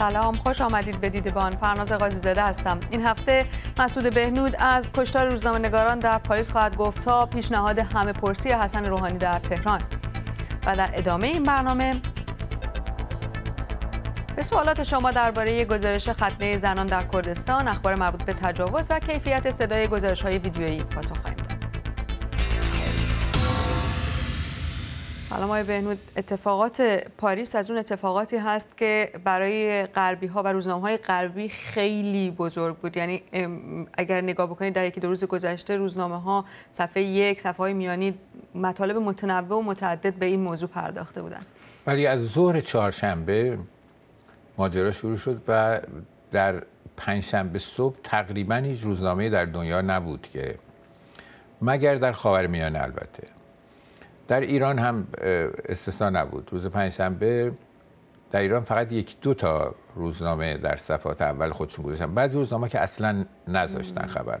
سلام خوش آمدید به دیدبان فرناز قاضی زاده هستم این هفته مسعود بهنود از کشتار روزنامه‌نگاران در پاریس خواهد گفت تا پیشنهاد همه پرسی حسن روحانی در تهران و در ادامه این برنامه به سوالات شما درباره گزارش ختنه زنان در کردستان اخبار مربوط به تجاوز و کیفیت صدای گزارش های ویدیویی پاسخ سلام آقای بهنود اتفاقات پاریس از اون اتفاقاتی هست که برای غربی ها و روزنامه های غربی خیلی بزرگ بود یعنی اگر نگاه بکنید در یکی دو روز گذشته روزنامه ها صفحه یک صفحه های میانی مطالب متنوع و متعدد به این موضوع پرداخته بودن ولی از ظهر چهارشنبه ماجرا شروع شد و در پنجشنبه صبح تقریبا هیچ روزنامه در دنیا نبود که مگر در خاورمیانه البته در ایران هم استثنا نبود روز پنجشنبه در ایران فقط یک دو تا روزنامه در صفحات اول خودشون گذاشتن بعضی روزنامه که اصلا نذاشتن خبر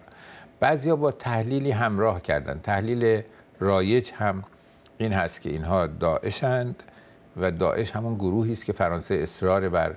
بعضیا با تحلیلی همراه کردن تحلیل رایج هم این هست که اینها داعشند و داعش همون گروهی است که فرانسه اصرار بر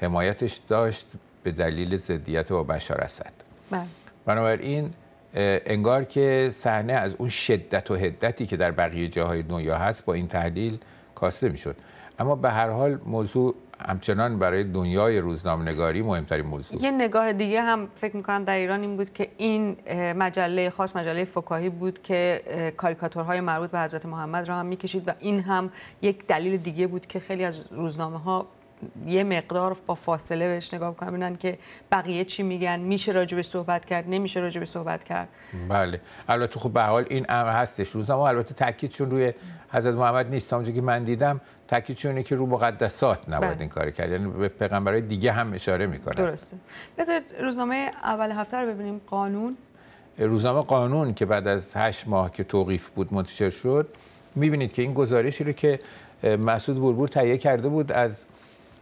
حمایتش داشت به دلیل زدیت با بشار اسد بله. بنابراین انگار که صحنه از اون شدت و حدتی که در بقیه جاهای دنیا هست با این تحلیل کاسته میشد اما به هر حال موضوع همچنان برای دنیای روزنامه‌نگاری مهمترین موضوع یه نگاه دیگه هم فکر میکنم در ایران این بود که این مجله خاص مجله فکاهی بود که کاریکاتورهای مربوط به حضرت محمد را هم میکشید و این هم یک دلیل دیگه بود که خیلی از روزنامه ها یه مقدار با فاصله بهش نگاه کنن ببینن که بقیه چی میگن میشه راجع به صحبت کرد نمیشه راجع به صحبت کرد بله البته خب به حال این امر هستش روزنامه البته چون روی حضرت محمد نیست اونجا که من دیدم تاکید چونه که رو مقدسات نباید بله. این کار کرد یعنی به پیغمبرای دیگه هم اشاره میکنه درسته بذارید روزنامه اول هفته رو ببینیم قانون روزنامه قانون که بعد از هشت ماه که توقیف بود منتشر شد میبینید که این گزارشی رو که مسعود بوربور تهیه کرده بود از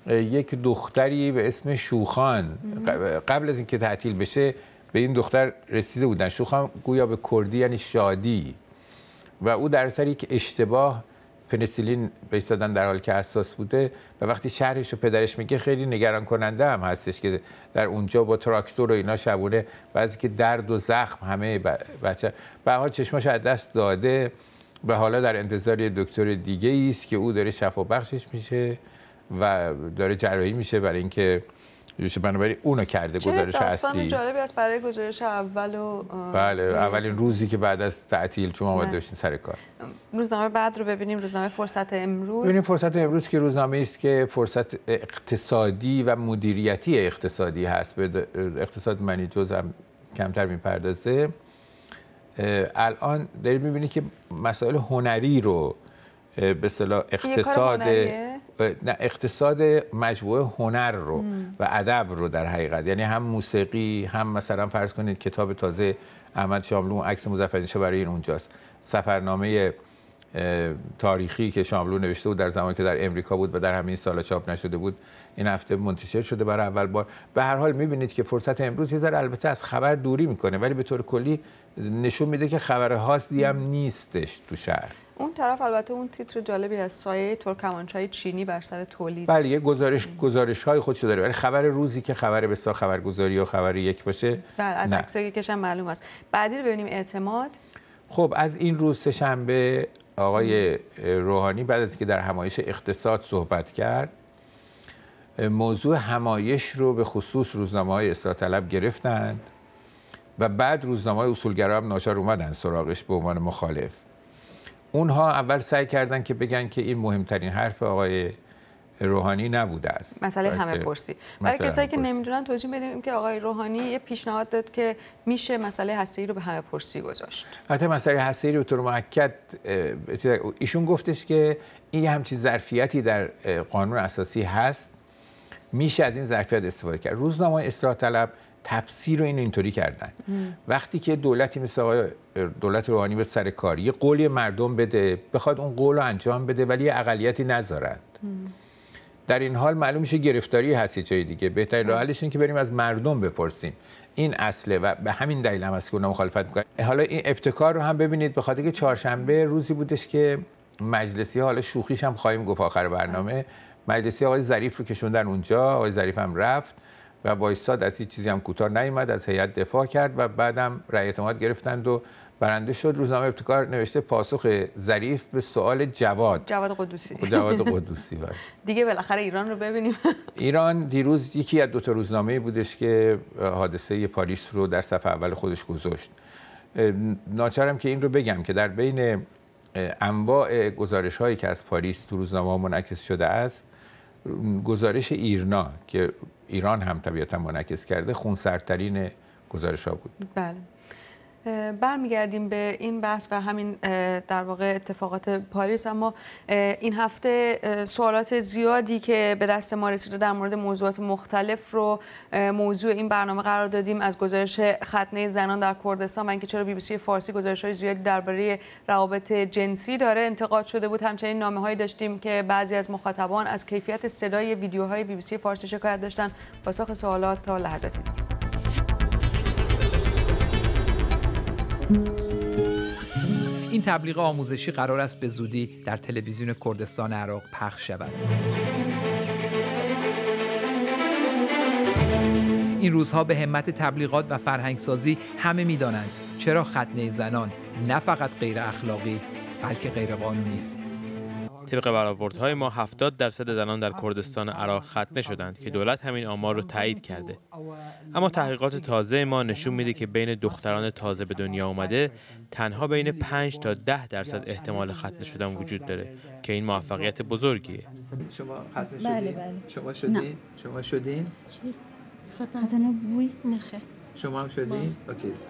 یک دختری به اسم شوخان قبل از اینکه تعطیل بشه به این دختر رسیده بودن شوخان گویا به کردی یعنی شادی و او در سر یک اشتباه پنسیلین بیستادن در حال که حساس بوده و وقتی شهرش رو پدرش میگه خیلی نگران کننده هم هستش که در اونجا با تراکتور و اینا شبونه بعضی که درد و زخم همه بچه به حال چشماش از دست داده و حالا در انتظار دکتر دیگه است که او داره شفا بخشش میشه و داره جراحی میشه برای اینکه بنابراین اونو کرده گزارش اصلی جالبی است برای گزارش اول و بله اولین روزی که بعد از تعطیل شما آمد بله. داشتین سر کار روزنامه بعد رو ببینیم روزنامه فرصت امروز ببینیم فرصت امروز که روزنامه است که فرصت اقتصادی و مدیریتی اقتصادی هست به اقتصاد منی جز هم کمتر میپردازه الان دارید میبینید که مسائل هنری رو به اقتصاد اقتصاد مجموعه هنر رو و ادب رو در حقیقت یعنی هم موسیقی هم مثلا فرض کنید کتاب تازه احمد شاملو عکس مظفرنشاه برای این اونجاست سفرنامه تاریخی که شاملو نوشته بود در زمانی که در امریکا بود و در همین سال چاپ نشده بود این هفته منتشر شده برای اول بار به هر حال میبینید که فرصت امروز یه ذره البته از خبر دوری میکنه ولی به طور کلی نشون میده که خبر هاستی هم نیستش تو شهر اون طرف البته اون تیتر جالبی از سایه ترکمانچای چینی بر سر تولید بله یه گزارش گزارش های خودش داره ولی خبر روزی که خبر بسا خبرگزاری و خبر یک باشه بله از که کشم معلوم است بعدی رو ببینیم اعتماد خب از این روز شنبه آقای روحانی بعد از که در همایش اقتصاد صحبت کرد موضوع همایش رو به خصوص روزنامه های اصلاح طلب گرفتند و بعد روزنامه های اصولگرا هم ناچار اومدن سراغش به عنوان مخالف اونها اول سعی کردن که بگن که این مهمترین حرف آقای روحانی نبوده است مسئله همه پرسی برای کسایی که نمیدونن توضیح بدیم که آقای روحانی یه پیشنهاد داد که میشه مسئله هستی رو به همه پرسی گذاشت حتی مسئله هستی رو تو طور ایشون گفتش که این همچین ظرفیتی در قانون اساسی هست میشه از این ظرفیت استفاده کرد روزنامه اصلاح طلب تفسیر رو این اینطوری کردن وقتی که دولتی مثل دولت روحانی به سر کار یه قولی مردم بده بخواد اون قول رو انجام بده ولی اقلیتی نذارند در این حال معلوم میشه گرفتاری هستی جای دیگه بهترین راه این که بریم از مردم بپرسیم این اصله و به همین دلیل هم از که اونا مخالفت حالا این ابتکار رو هم ببینید به خاطر که چهارشنبه روزی بودش که مجلسی حالا شوخیش هم خواهیم گفت آخر برنامه مجلسی آقای ظریف رو کشوندن اونجا آقای ظریف هم رفت و وایستاد از هیچ چیزی هم کوتاه نیامد از هیئت دفاع کرد و بعدم رأی اعتماد گرفتند و برنده شد روزنامه ابتکار نوشته پاسخ ظریف به سوال جواد جواد قدوسی جواد قدوسی بله. دیگه بالاخره ایران رو ببینیم ایران دیروز یکی از دو تا روزنامه بودش که حادثه پاریس رو در صفحه اول خودش گذاشت ناچارم که این رو بگم که در بین انواع گزارش هایی که از پاریس تو روزنامه منعکس شده است گزارش ایرنا که ایران هم طبیعتا منعکس کرده خونسردترین گزارش ها بود بله برمیگردیم به این بحث و همین در واقع اتفاقات پاریس اما این هفته سوالات زیادی که به دست ما رسیده در مورد موضوعات مختلف رو موضوع این برنامه قرار دادیم از گزارش ختنه زنان در کردستان و اینکه چرا بی بی سی فارسی گزارش های زیادی درباره روابط جنسی داره انتقاد شده بود همچنین نامه هایی داشتیم که بعضی از مخاطبان از کیفیت صدای ویدیوهای بی بی سی فارسی شکایت داشتن پاسخ سوالات تا لحظاتی این تبلیغ آموزشی قرار است به زودی در تلویزیون کردستان عراق پخش شود. این روزها به همت تبلیغات و فرهنگسازی همه میدانند چرا ختنه زنان نه فقط غیر اخلاقی بلکه غیر قانونی است. طبق برآوردهای ما 70 درصد زنان در کردستان عراق ختنه شدند که دولت همین آمار رو تایید کرده اما تحقیقات تازه ما نشون میده که بین دختران تازه به دنیا آمده تنها بین 5 تا 10 درصد احتمال ختنه شدن وجود داره که این موفقیت بزرگیه شما ختنه بله، شدید؟ بله. شما شدین؟ شما شدید؟ ختنه بوی نخه شما هم شدی؟ بله.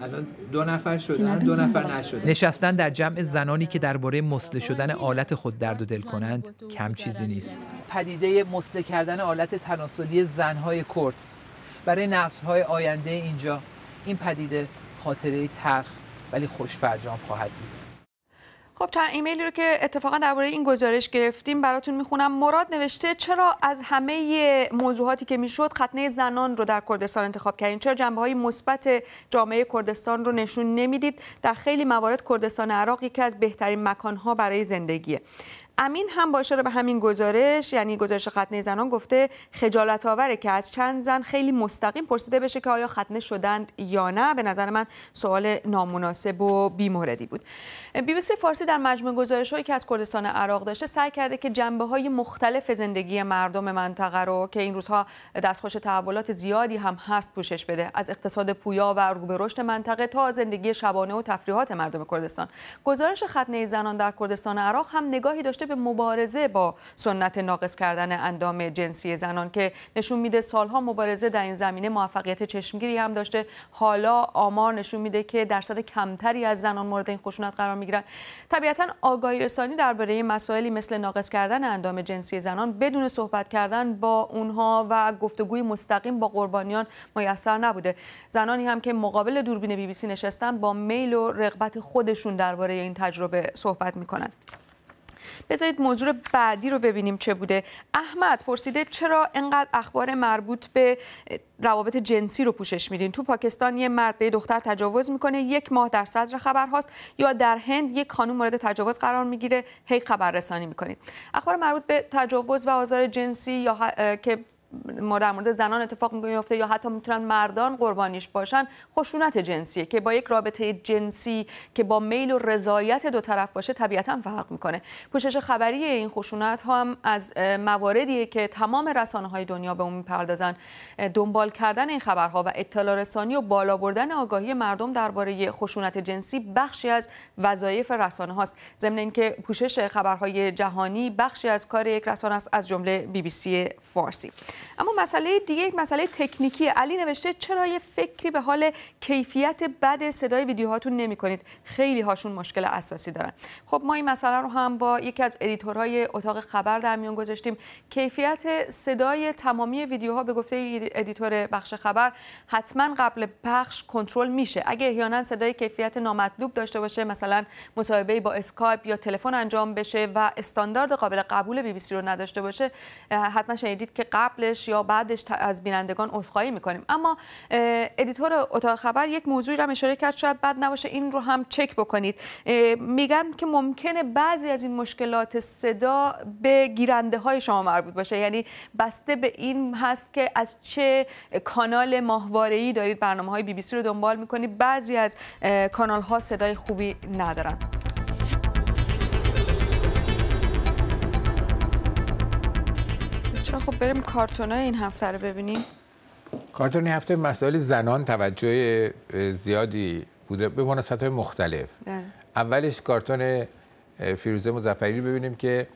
الان دو نفر شدن دو نفر نشدن نشستن در جمع زنانی که درباره مسله شدن آلت خود درد و دل کنند کم چیزی نیست پدیده مسله کردن آلت تناسلی زنهای کرد برای نسلهای آینده اینجا این پدیده خاطره ترخ ولی خوشفرجام خواهد بود خب چند ایمیلی رو که اتفاقا درباره این گزارش گرفتیم براتون میخونم مراد نوشته چرا از همه موضوعاتی که میشد خطنه زنان رو در کردستان انتخاب کردین چرا جنبه های مثبت جامعه کردستان رو نشون نمیدید در خیلی موارد کردستان عراق یکی از بهترین مکانها برای زندگیه امین هم با اشاره به همین گزارش یعنی گزارش ختنه زنان گفته خجالت آوره که از چند زن خیلی مستقیم پرسیده بشه که آیا ختنه شدند یا نه به نظر من سوال نامناسب و بیموردی بود بی فارسی در مجموع گزارش هایی که از کردستان عراق داشته سعی کرده که جنبه های مختلف زندگی مردم منطقه رو که این روزها دستخوش تحولات زیادی هم هست پوشش بده از اقتصاد پویا و رو منطقه تا زندگی شبانه و تفریحات مردم کردستان گزارش ختنه زنان در کردستان عراق هم نگاهی داشته به مبارزه با سنت ناقص کردن اندام جنسی زنان که نشون میده سالها مبارزه در این زمینه موفقیت چشمگیری هم داشته حالا آمار نشون میده که درصد کمتری از زنان مورد این خشونت قرار میگیرن طبیعتا آگاهی رسانی درباره مسائلی مثل ناقص کردن اندام جنسی زنان بدون صحبت کردن با اونها و گفتگوی مستقیم با قربانیان میسر نبوده زنانی هم که مقابل دوربین بی بی سی نشستن با میل و رغبت خودشون درباره این تجربه صحبت میکنن بذارید موضوع بعدی رو ببینیم چه بوده احمد پرسیده چرا انقدر اخبار مربوط به روابط جنسی رو پوشش میدین تو پاکستان یه مرد به دختر تجاوز میکنه یک ماه در صدر خبر هاست یا در هند یک خانم مورد تجاوز قرار میگیره هی خبر رسانی میکنید اخبار مربوط به تجاوز و آزار جنسی یا که ما در مورد زنان اتفاق میفته یا حتی میتونن مردان قربانیش باشن خشونت خب جنسیه که با یک رابطه جنسی که با میل و رضایت دو طرف باشه طبیعتا فرق میکنه پوشش خبری این خشونت خب ها هم از مواردیه که تمام رسانه های دنیا به اون میپردازن دنبال کردن این خبرها و اطلاع رسانی و بالا بردن آگاهی مردم درباره خشونت خب جنسی بخشی از وظایف رسانه هاست ضمن اینکه پوشش خبرهای جهانی بخشی از کار یک رسانه است از جمله بی بی سی فارسی اما مسئله دیگه یک مسئله تکنیکی علی نوشته چرا یه فکری به حال کیفیت بد صدای ویدیوهاتون نمی کنید خیلی هاشون مشکل اساسی دارن خب ما این مسئله رو هم با یکی از ادیتورهای اتاق خبر در میان گذاشتیم کیفیت صدای تمامی ویدیوها به گفته ادیتور بخش خبر حتما قبل پخش کنترل میشه اگه احیانا صدای کیفیت نامطلوب داشته باشه مثلا مصاحبه با اسکایپ یا تلفن انجام بشه و استاندارد قابل قبول بی بی سی رو نداشته باشه حتما شنیدید که قبل یا بعدش از بینندگان عذرخواهی میکنیم اما ادیتور اتاق خبر یک موضوعی را اشاره کرد شاید بد نباشه این رو هم چک بکنید میگن که ممکنه بعضی از این مشکلات صدا به گیرنده های شما مربوط باشه یعنی بسته به این هست که از چه کانال ماهواره ای دارید برنامه های بی بی سی رو دنبال میکنید بعضی از کانال ها صدای خوبی ندارن خب بریم های این هفته رو ببینیم کارتون این هفته مسائل زنان توجه زیادی بوده به مناسبت های مختلف بله. اولش کارتون فیروزه مزفری رو ببینیم که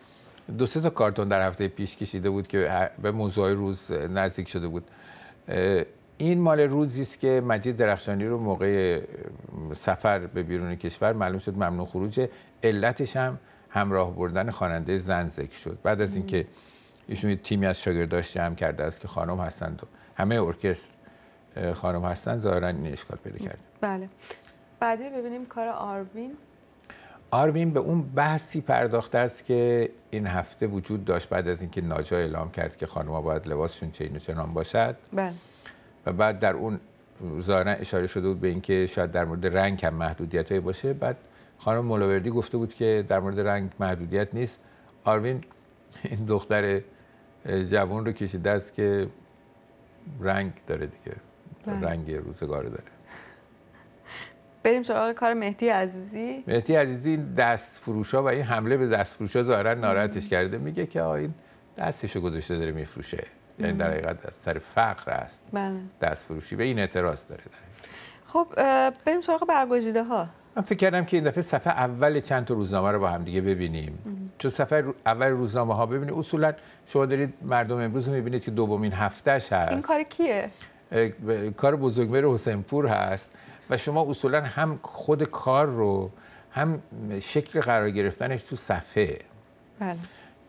دو سه تا کارتون در هفته پیش کشیده بود که به موضوع روز نزدیک شده بود این مال روزی است که مجید درخشانی رو موقع سفر به بیرون کشور معلوم شد ممنوع خروج علتش هم همراه بردن خواننده زن ذکر شد بعد از اینکه ایشون تیمی از شاگرداش جمع کرده است که خانم هستند و همه ارکستر خانم هستند ظاهرا این اشکال پیدا کرده بله بعدی ببینیم کار آروین آروین به اون بحثی پرداخته است که این هفته وجود داشت بعد از اینکه ناجا اعلام کرد که خانم‌ها باید لباسشون چه و چنان باشد بله و بعد در اون ظاهرا اشاره شده بود به اینکه شاید در مورد رنگ هم های باشه بعد خانم مولاوردی گفته بود که در مورد رنگ محدودیت نیست آروین این دختر جوان رو کشیده است که رنگ داره دیگه بله. رنگ روزگار داره بریم سراغ کار مهدی عزیزی مهدی عزیزی دست فروشا و این حمله به دست فروشا ظاهرا ناراحتش کرده میگه که آین این دستشو گذاشته داره میفروشه یعنی در حقیقت از سر فقر است دستفروشی بله. دست فروشی به این اعتراض داره, داره. خب بریم سراغ برگزیده ها من فکر کردم که این دفعه صفحه اول چند تا روزنامه رو با هم دیگه ببینیم چون صفحه اول روزنامه ها ببینید اصولا شما دارید مردم امروز رو میبینید که دومین هفتهش هست این کار کیه کار بزرگمهر حسین پور هست و شما اصولا هم خود کار رو هم شکل قرار گرفتنش تو صفحه بله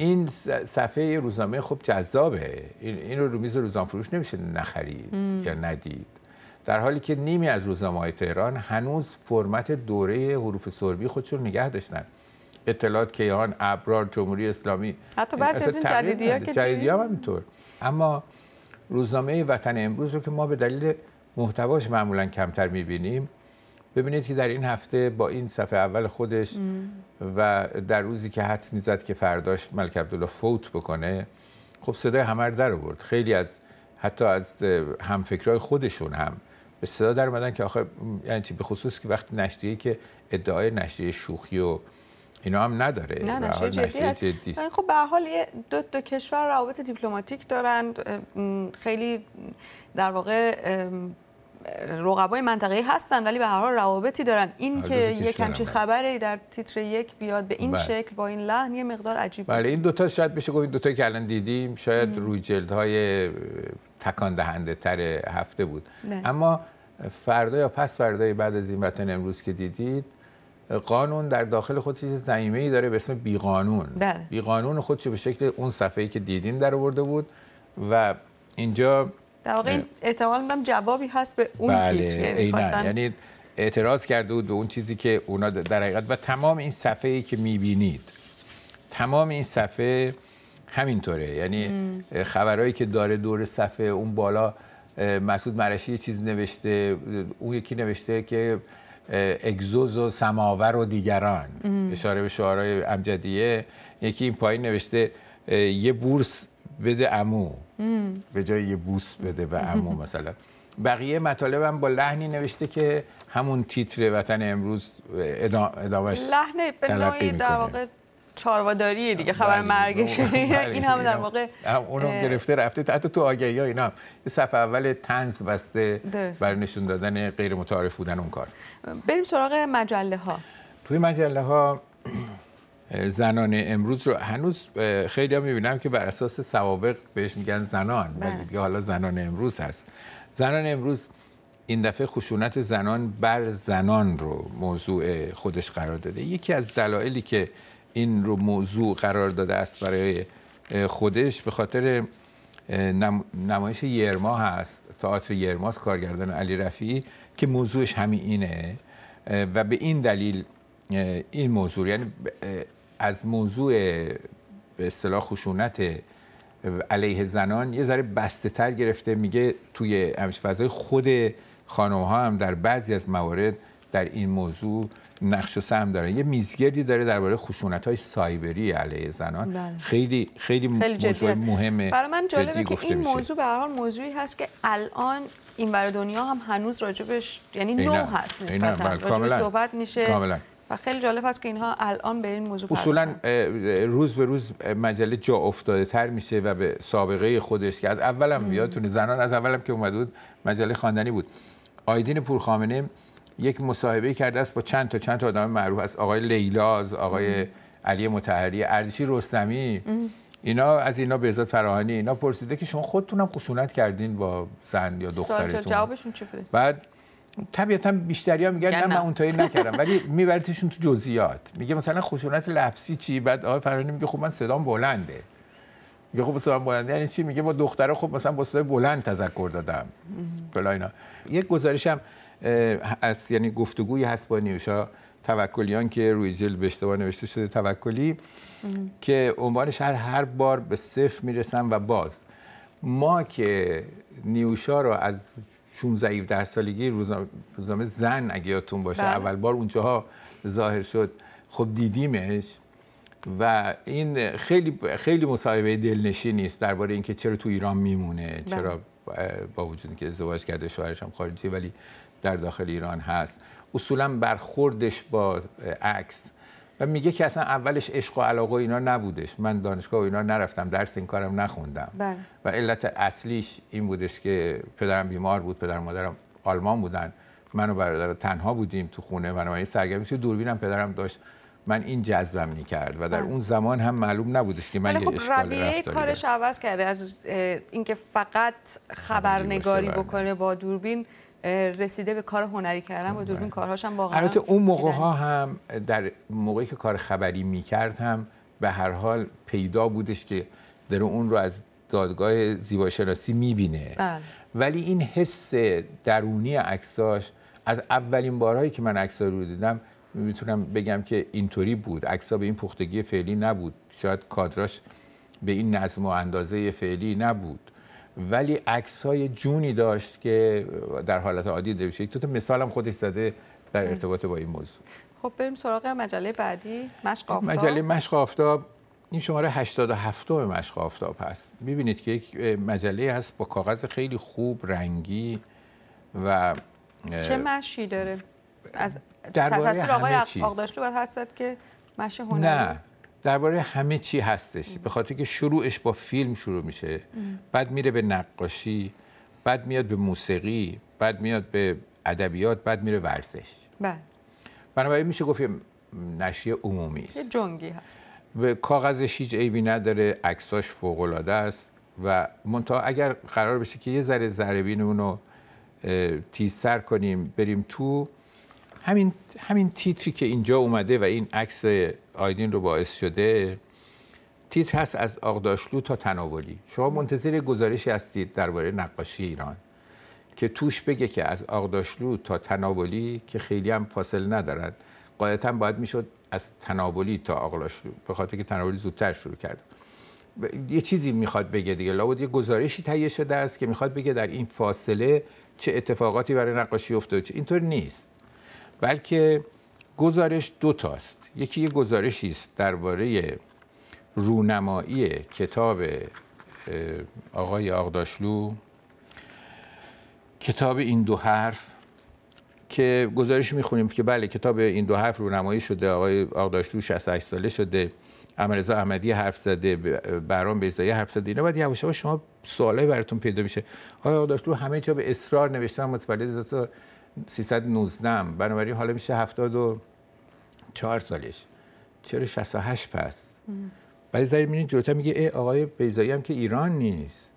این صفحه روزنامه خب جذابه این, رو رو میز روزنامه فروش نمیشه نخرید یا ندید در حالی که نیمی از روزنامه های تهران هنوز فرمت دوره حروف سربی خودشون نگه داشتن اطلاعات کیهان ابرار جمهوری اسلامی حتی بعضی از این جدیدی ها که جدیدی اما روزنامه وطن امروز رو که ما به دلیل محتواش معمولا کمتر میبینیم ببینید که در این هفته با این صفحه اول خودش و در روزی که حدس میزد که فرداش ملک عبدالله فوت بکنه خب صدای همه رو در خیلی از حتی از همفکرای خودشون هم به صدا در اومدن که آخه یعنی چی به خصوص که وقتی نشریه که ادعای نشریه شوخی و اینا هم نداره نه نشریه جدی, است خب به حال دو, دو کشور روابط دیپلماتیک دارن خیلی در واقع رقبای منطقه‌ای هستن ولی به هر حال روابطی دارن این که یک همچین بله. خبری در تیتر یک بیاد به این بله. شکل با این لحن یه مقدار عجیب بله این دوتا شاید بشه گفت این دوتایی که الان دیدیم شاید روی جلدهای تکان دهنده تر هفته بود اما فردا یا پس فردای بعد از این وطن امروز که دیدید قانون در داخل خود چیز زمینه ای داره به اسم بیقانون بله. بیقانون چه به شکل اون ای که دیدین در آورده بود و اینجا در واقع احتمال میدم جوابی هست به اون بله، چیزی که یعنی اعتراض کرده بود به اون چیزی که اونا در حقیقت و تمام این ای که میبینید تمام این صفحه همینطوره یعنی خبرهایی که داره دور صفحه اون بالا مسعود مرشی یه چیز نوشته اون یکی نوشته که اگزوز و سماور و دیگران ام. اشاره به شعارهای امجدیه یکی این پایین نوشته یه بورس بده امو به جای یه بوس بده به امو مثلا بقیه هم با لحنی نوشته که همون تیتر وطن امروز ادامهش لحن به نوعی در چارواداریه دیگه خبر بله، بله. مرگش بله، این هم در واقع اونم گرفته رفته حتی تو آگهی ها اینا هم صفحه اول تنز بسته برای نشون دادن غیر متعارف بودن اون کار بریم سراغ مجله ها توی مجله ها زنان امروز رو هنوز خیلی ها میبینم که بر اساس سوابق بهش میگن زنان ولی دیگه حالا زنان امروز هست زنان امروز این دفعه خشونت زنان بر زنان رو موضوع خودش قرار داده یکی از دلایلی که این رو موضوع قرار داده است برای خودش به خاطر نمایش یرما هست تئاتر یرماس کارگردان علی رفی که موضوعش همین اینه و به این دلیل این موضوع یعنی از موضوع به اصطلاح خشونت علیه زنان یه ذره بسته تر گرفته میگه توی فضای خود خانم ها هم در بعضی از موارد در این موضوع نقش و سهم داره یه میزگردی داره درباره خشونت های سایبری علیه زنان بله. خیلی خیلی, موضوع مهمه برای من جالبه که این موضوع به هر موضوعی هست که الان این برای دنیا هم هنوز راجبش یعنی نو هست نسبتا بله، راجبش صحبت میشه کاملا. و خیلی جالب است که اینها الان به این موضوع اصولا روز به روز مجله جا افتاده تر میشه و به سابقه خودش که از اولم یادتونه زنان از اولم که اومد بود مجله خواندنی بود آیدین پورخامنه یک مصاحبه کرده است با چند تا چند تا آدم معروف است آقای لیلاز آقای علی مطهری. اردشی رستمی اینا از اینا بهزاد فراهانی اینا پرسیده که شما خودتونم خشونت کردین با زن یا دخترتون سوال جوابشون چی بود بعد طبیعتا بیشتری ها میگن یعنی نه من اونطوری نکردم ولی میبرتشون تو جزئیات میگه مثلا خشونت لفظی چی بعد آقای فرانی میگه خب من صدام بلنده میگه خب صدام بلنده یعنی چی میگه با دختره خب مثلا با صدای بلند تذکر دادم فلا اینا یک گزارشم از یعنی گفتگوی هست با نیوشا توکلیان که روی جلد به اشتباه نوشته شده توکلی که عنوان شهر هر بار به صفر میرسن و باز ما که نیوشا رو از 16 17 سالگی روزنامه زن اگه یادتون باشه بله. اول بار اونجاها ظاهر شد خب دیدیمش و این خیلی خیلی مصاحبه دلنشینی است درباره اینکه چرا تو ایران میمونه چرا بله. با وجود که ازدواج کرده شوهرش هم خارجی ولی در داخل ایران هست اصولا برخوردش با عکس و میگه که اصلا اولش عشق و علاقه اینا نبودش من دانشگاه و اینا نرفتم درس این کارم نخوندم بله. و علت اصلیش این بودش که پدرم بیمار بود پدر مادرم آلمان بودن من و برادر تنها بودیم تو خونه و این سرگرمی دوربینم پدرم داشت من این جذبم نکرد و در بله. اون زمان هم معلوم نبودش که من یه خب کارش عوض کرده از اینکه فقط خبرنگاری بله. بکنه با دوربین رسیده به کار هنری کردن و دوربین بله. کارهاش هم واقعا البته اون موقع ها هم در موقعی که کار خبری میکرد هم به هر حال پیدا بودش که در اون رو از دادگاه زیباشناسی میبینه بله. ولی این حس درونی عکساش از اولین بارهایی که من عکس رو دیدم میتونم بگم که اینطوری بود عکس به این پختگی فعلی نبود شاید کادراش به این نظم و اندازه فعلی نبود ولی عکس های جونی داشت که در حالت عادی نمیشه یک تا مثالم خودش زده در ارتباط با این موضوع خب بریم سراغ مجله بعدی مشق آفتاب مجله مشق آفتاب این شماره 87 مشق آفتاب هست میبینید که یک مجله هست با کاغذ خیلی خوب رنگی و چه مشی داره از تصویر آقای آقداشتو باید هست که مشه هنری نه درباره همه چی هستش به خاطر که شروعش با فیلم شروع میشه بعد میره به نقاشی بعد میاد به موسیقی بعد میاد به ادبیات بعد میره ورزش بله. بنابراین میشه گفت نشریه عمومی است یه جنگی هست به کاغذش هیچ عیبی نداره عکساش فوق العاده است و منتها اگر قرار بشه که یه ذره ذره بینمون رو تیزتر کنیم بریم تو همین همین تیتری که اینجا اومده و این عکس آیدین رو باعث شده تیتر هست از آقداشلو تا تناولی شما منتظر گزارشی هستید درباره نقاشی ایران که توش بگه که از آقداشلو تا تناولی که خیلی هم فاصله ندارد قاعدتا باید میشد از تناولی تا آقداشلو به خاطر که تناولی زودتر شروع کرد یه چیزی میخواد بگه دیگه لابد یه گزارشی تهیه شده است که میخواد بگه در این فاصله چه اتفاقاتی برای نقاشی افتاده اینطور نیست بلکه گزارش دو تاست یکی یه گزارشی است درباره رونمایی کتاب آقای آقداشلو کتاب این دو حرف که گزارش میخونیم که بله کتاب این دو حرف رونمایی شده آقای آقداشلو 68 ساله شده امرزا احمدی حرف زده برام بیزایی حرف زده اینا بعد یواش شما سوالای براتون پیدا میشه آقای آقداشلو همه جا به اصرار نوشتن متولد 319 بنابراین حالا میشه 74 سالش چرا 68 پس بعد زیر میبینید جلوتر میگه ای آقای بیزایی هم که ایران نیست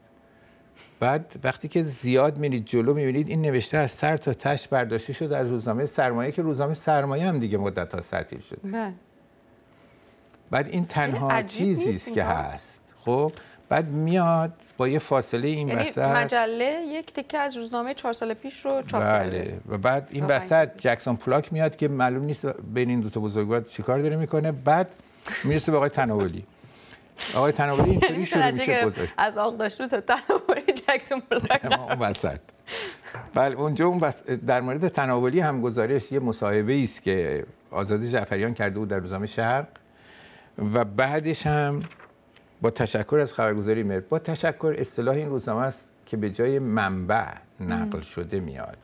بعد وقتی که زیاد میرید جلو میبینید این نوشته از سر تا تش برداشته شده از روزنامه سرمایه که روزنامه سرمایه هم دیگه مدت ها شده بله. بعد این تنها چیزی است که هست خب بعد میاد با یه فاصله این یعنی مجله یک تکه از روزنامه چهار سال پیش رو چاپ بله و بعد این وسط جکسون پلاک میاد که معلوم نیست بین این دو تا بزرگوار چیکار داره میکنه بعد میرسه به آقای تناولی آقای تناولی اینطوری شروع میشه گذاشت از آق داشتو تا تناولی جکسون پلاک اون وسط بله اونجا اون بس در مورد تناولی هم گزارش یه مصاحبه است که آزادی جعفریان کرده بود در روزنامه شرق و بعدش هم با تشکر از خبرگزاری مهر با تشکر اصطلاح این روزنامه است که به جای منبع نقل شده میاد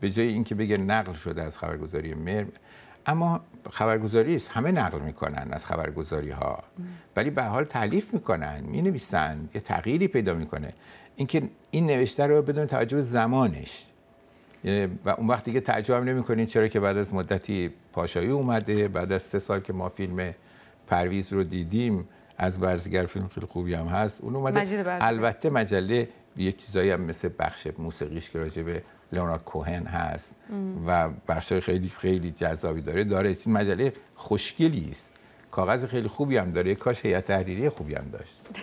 به جای اینکه بگه نقل شده از خبرگزاری مهر اما خبرگزاری است همه نقل میکنن از خبرگزاری ها ولی به حال تعلیف میکنن می نویسن یه تغییری پیدا میکنه اینکه این نوشته رو بدون توجه زمانش و اون وقت دیگه تعجب نمیکنین چرا که بعد از مدتی پاشایی اومده بعد از سه سال که ما فیلم پرویز رو دیدیم از برزگر فیلم خیلی خوبی هم هست اون اومده البته مجله یه چیزایی هم مثل بخش موسیقیش که راجع به لونا کوهن هست و بخش خیلی خیلی جذابی داره داره چین مجله خوشگلی است کاغذ خیلی خوبی هم داره کاش هیئت تحریریه خوبی هم داشت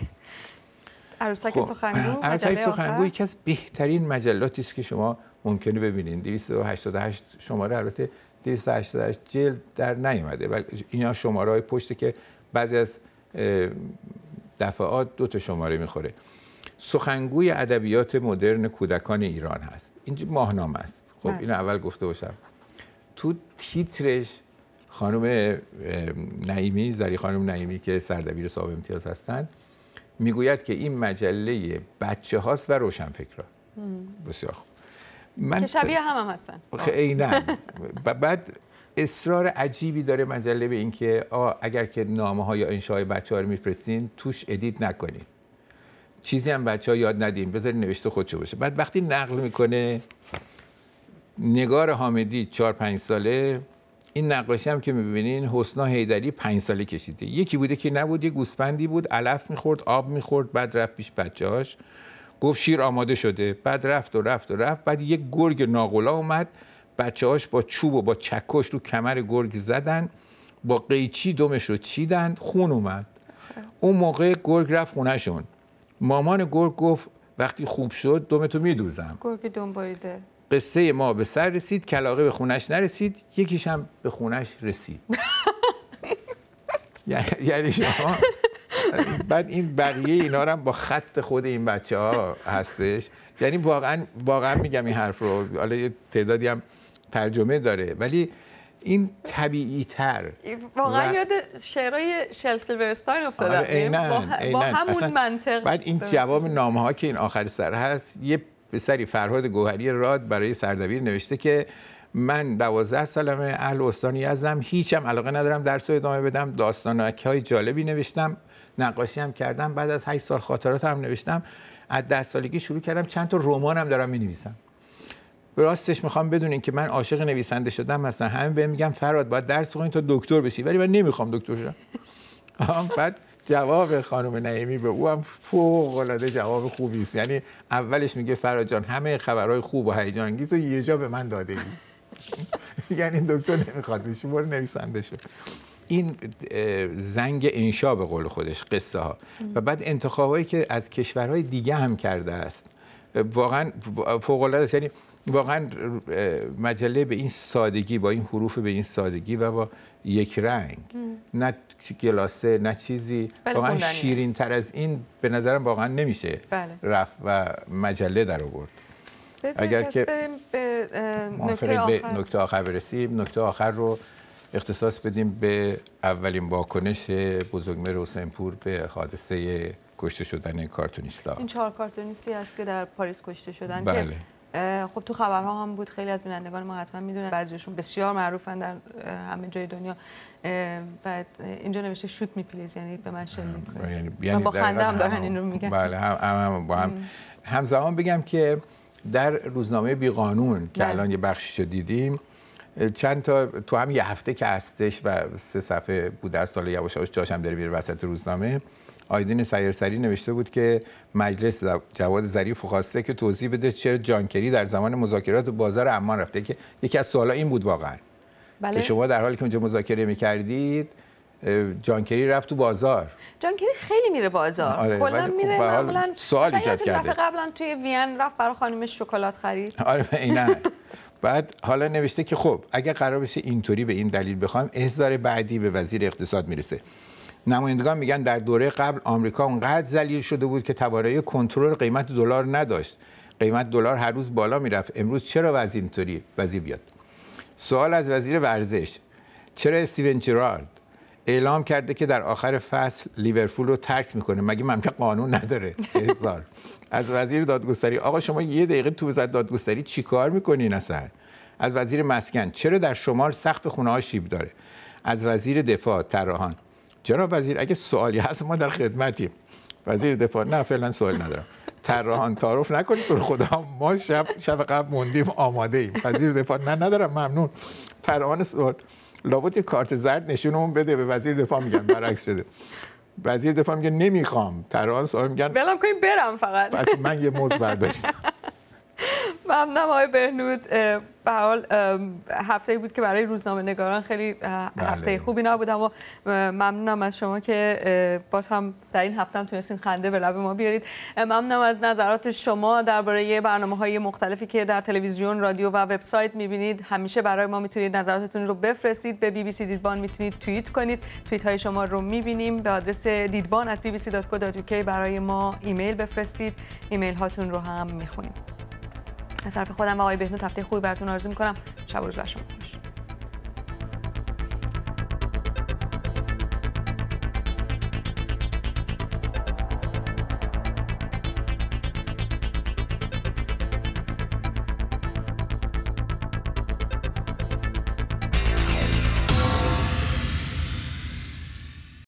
عروسک خب، سخنگو عروسک سخنگو یکی از بهترین مجلاتی است که شما ممکنه ببینید 288 شماره البته 288 جلد در نیومده ولی اینا شماره های که بعضی از دفعات دو تا شماره میخوره سخنگوی ادبیات مدرن کودکان ایران هست اینجا ماهنامه است خب بله. اینو اول گفته باشم تو تیترش خانم نعیمی زری خانم نعیمی که سردبیر صاحب امتیاز هستند میگوید که این مجله بچه هاست و را بسیار خوب من که شبیه هم هم هستن خب، خب، نه. بعد اصرار عجیبی داره مجله به اینکه اگر که نامه ها یا انشای بچه ها رو میفرستین توش ادیت نکنین چیزی هم بچه ها یاد ندیم بذارین نوشته خودشو باشه بعد وقتی نقل میکنه نگار حامدی چهار پنج ساله این نقاشی هم که میبینین حسنا هیدری پنج ساله کشیده یکی بوده که نبود یه گوسفندی بود علف میخورد آب میخورد بعد رفت پیش هاش گفت شیر آماده شده بعد رفت و رفت و رفت بعد یک گرگ ناقلا اومد بچه هاش با چوب و با چکش رو کمر گرگ زدن با قیچی دمش رو چیدن خون اومد اون موقع گرگ رفت خونهشون مامان گرگ گفت وقتی خوب شد دمتو میدوزم گرگ دم قصه ما به سر رسید کلاقه به خونش نرسید یکیش هم به خونش رسید یعنی-, یعنی شما بعد این بقیه اینا هم با خط خود این بچه ها هستش یعنی واقعا واقعا میگم این حرف رو حالا یه تعدادی هم ترجمه داره ولی این طبیعی تر واقعا یاد شعرهای شل سیلورستاین افتادم آره، یعنی با, همون منطق بعد این جواب نامه ها که این آخر سر هست یه پسری فرهاد گوهری راد برای سردبیر نوشته که من دوازده سالمه اهل استانی هستم هیچم علاقه ندارم درس رو ادامه بدم داستانک های جالبی نوشتم نقاشی هم کردم بعد از 8 سال خاطرات هم نوشتم از ده سالگی شروع کردم چند تا رمان هم دارم می نویسم به راستش میخوام بدونین که من عاشق نویسنده شدم هستم همین بهم میگم فراد باید درس بخونی تا دکتر بشی ولی من نمیخوام دکتر شم بعد جواب خانم نعیمی به او هم فوق العاده جواب خوبی است یعنی اولش میگه فراد جان همه خبرهای خوب و هیجان انگیز یه جا به من داده یعنی دکتر نمیخواد بشی برو نویسنده شو این زنگ انشا به قول خودش قصه ها و بعد انتخابایی که از کشورهای دیگه هم کرده است واقعا فوق العاده یعنی واقعا مجله به این سادگی با این حروف به این سادگی و با یک رنگ نه گلاسه نه چیزی بله واقعا شیرین تر از این به نظرم واقعا نمیشه بله. رفت و مجله در آورد اگر که به نکته آخر. نکته آخر برسیم نکته آخر رو اختصاص بدیم به اولین واکنش بزرگمهر حسین به حادثه کشته شدن کارتونیستا این چهار کارتونیستی است که در پاریس کشته شدن بله. خب تو خبرها هم بود خیلی از بینندگان ما حتما میدونن بعضیشون بسیار معروفن در همه جای دنیا و اینجا نوشته شوت می پلیز یعنی به من شلیک یعنی با یعنی خنده هم دارن اینو میگن بله هم, هم, هم با هم همزمان بگم که در روزنامه بی قانون که بله. الان یه بخشش دیدیم چند تا تو هم یه هفته که هستش و سه صفحه بوده است حالا یواش یواش جاشم داره میره وسط روزنامه آیدین سیرسری نوشته بود که مجلس جواد ظریف خواسته که توضیح بده چرا جانکری در زمان مذاکرات بازار امان رفته که یکی از سوالا این بود واقعا بله. که شما در حالی که اونجا مذاکره میکردید جانکری رفت تو بازار جانکری خیلی میره بازار آره خب میره معمولا سوال کرده قبلا توی وین رفت برای خانم شکلات خرید آره اینا بعد حالا نوشته که خب اگر قرار بشه اینطوری به این دلیل بخوام احضار بعدی به وزیر اقتصاد میرسه نمایندگان میگن در دوره قبل آمریکا اونقدر ذلیل شده بود که توانایی کنترل قیمت دلار نداشت قیمت دلار هر روز بالا میرفت امروز چرا وضع اینطوری وضع بیاد سوال از وزیر ورزش چرا استیون جرارد اعلام کرده که در آخر فصل لیورپول رو ترک میکنه مگه که قانون نداره هزار از وزیر دادگستری آقا شما یه دقیقه تو وزارت دادگستری چیکار میکنی اصلا از وزیر مسکن چرا در شمال سقف خونه شیب داره از وزیر دفاع طراحان جناب وزیر اگه سوالی هست ما در خدمتیم وزیر دفاع نه فعلا سوال ندارم طراحان تعارف نکنید تو خدا ما شب شب قبل موندیم آماده ایم وزیر دفاع نه ندارم ممنون طراحان سوال لابد کارت زرد نشونمون بده به وزیر دفاع میگن برعکس شده وزیر دفاع میگه نمیخوام طراحان سوال میگن بلم کنیم برم فقط پس من یه موز برداشتم ممنونم آقای بهنود به حال هفته بود که برای روزنامه نگاران خیلی بله. هفته خوبی نبود اما ممنونم از شما که باز هم در این هفته هم تونستین خنده به لب ما بیارید ممنونم از نظرات شما درباره برنامه های مختلفی که در تلویزیون رادیو و وبسایت میبینید همیشه برای ما میتونید نظراتتون رو بفرستید به بی بی سی دیدبان میتونید توییت کنید توییت های شما رو میبینیم به آدرس دیدبان@bbc.co.uk برای ما ایمیل بفرستید ایمیل هاتون رو هم میخونیم از طرف خودم و آقای بهنود هفته خوبی براتون آرزو میکنم شب و روز بر شما